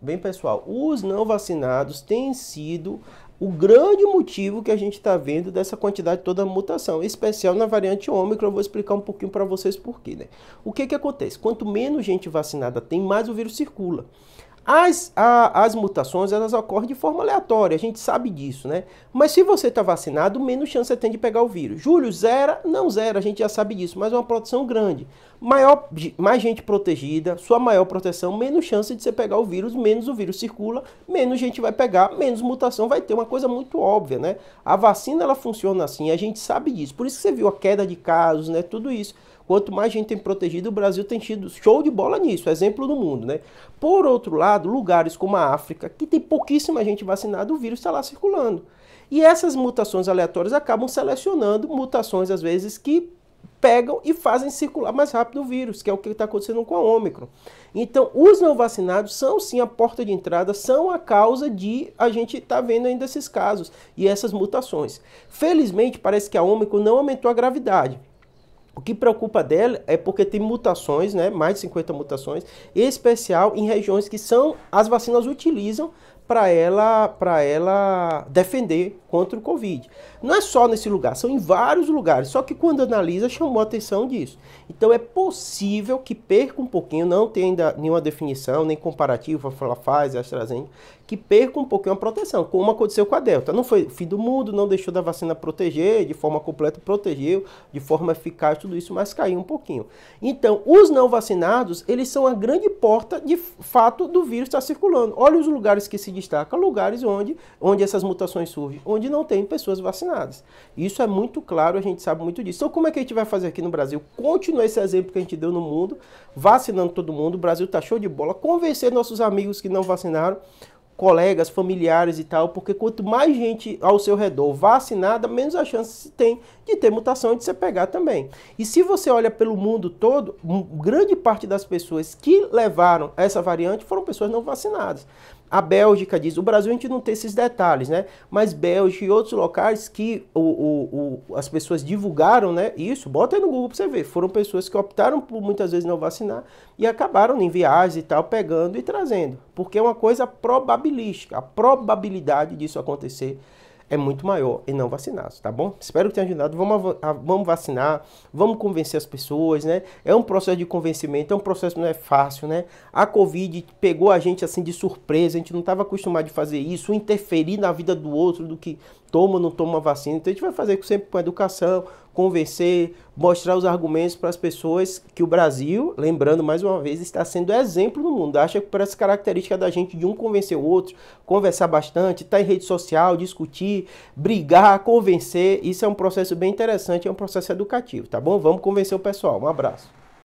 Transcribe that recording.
Bem, pessoal, os não vacinados têm sido o grande motivo que a gente está vendo dessa quantidade toda de mutação, especial na variante Ômicron, eu vou explicar um pouquinho para vocês porquê, né? O que que acontece? Quanto menos gente vacinada tem, mais o vírus circula. As, a, as mutações elas ocorrem de forma aleatória, a gente sabe disso, né? Mas se você está vacinado, menos chance você tem de pegar o vírus. Júlio, zera? Não zera, a gente já sabe disso, mas é uma proteção grande. Maior, mais gente protegida, sua maior proteção, menos chance de você pegar o vírus, menos o vírus circula, menos gente vai pegar, menos mutação vai ter. Uma coisa muito óbvia, né? A vacina ela funciona assim, a gente sabe disso. Por isso que você viu a queda de casos, né? Tudo isso. Quanto mais gente tem protegido, o Brasil tem tido show de bola nisso, exemplo do mundo, né? Por outro lado, lugares como a África, que tem pouquíssima gente vacinada, o vírus está lá circulando. E essas mutações aleatórias acabam selecionando mutações, às vezes, que pegam e fazem circular mais rápido o vírus, que é o que está acontecendo com a Ômicron. Então, os não vacinados são sim a porta de entrada, são a causa de a gente estar tá vendo ainda esses casos e essas mutações. Felizmente, parece que a Ômicron não aumentou a gravidade. O que preocupa dela é porque tem mutações, né, mais de 50 mutações, em especial em regiões que são as vacinas utilizam para ela, para ela defender contra o Covid. Não é só nesse lugar, são em vários lugares, só que quando analisa chamou a atenção disso. Então é possível que perca um pouquinho, não tem ainda nenhuma definição, nem comparativo, a Pfizer, AstraZeneca, que perca um pouquinho a proteção, como aconteceu com a Delta. Não foi fim do mundo, não deixou da vacina proteger, de forma completa protegeu, de forma eficaz, tudo isso, mas caiu um pouquinho. Então, os não vacinados, eles são a grande porta de fato do vírus estar circulando. Olha os lugares que se destaca lugares onde, onde essas mutações surgem, onde não tem pessoas vacinadas. Isso é muito claro, a gente sabe muito disso. Então, como é que a gente vai fazer aqui no Brasil? Continuar esse exemplo que a gente deu no mundo, vacinando todo mundo. O Brasil tá show de bola. Convencer nossos amigos que não vacinaram, colegas, familiares e tal, porque quanto mais gente ao seu redor vacinada, menos a chance tem de ter mutação e de se pegar também. E se você olha pelo mundo todo, grande parte das pessoas que levaram essa variante foram pessoas não vacinadas. A Bélgica diz, o Brasil a gente não tem esses detalhes, né? Mas Bélgica e outros locais que o, o, o as pessoas divulgaram, né? Isso, bota aí no Google para você ver. Foram pessoas que optaram por muitas vezes não vacinar e acabaram em viagens e tal, pegando e trazendo. Porque é uma coisa probabilística, a probabilidade disso acontecer é muito maior em não vacinados, tá bom? Espero que tenha ajudado. Vamos, vamos vacinar, vamos convencer as pessoas, né? É um processo de convencimento, é um processo que não é fácil, né? A Covid pegou a gente assim de surpresa, a gente não estava acostumado de fazer isso, interferir na vida do outro, do que toma ou não toma vacina. Então a gente vai fazer sempre com educação, convencer, mostrar os argumentos para as pessoas que o Brasil, lembrando mais uma vez, está sendo exemplo no mundo. Acha que por essa característica da gente de um convencer o outro, conversar bastante, estar tá em rede social, discutir, brigar, convencer, isso é um processo bem interessante, é um processo educativo, tá bom? Vamos convencer o pessoal. Um abraço.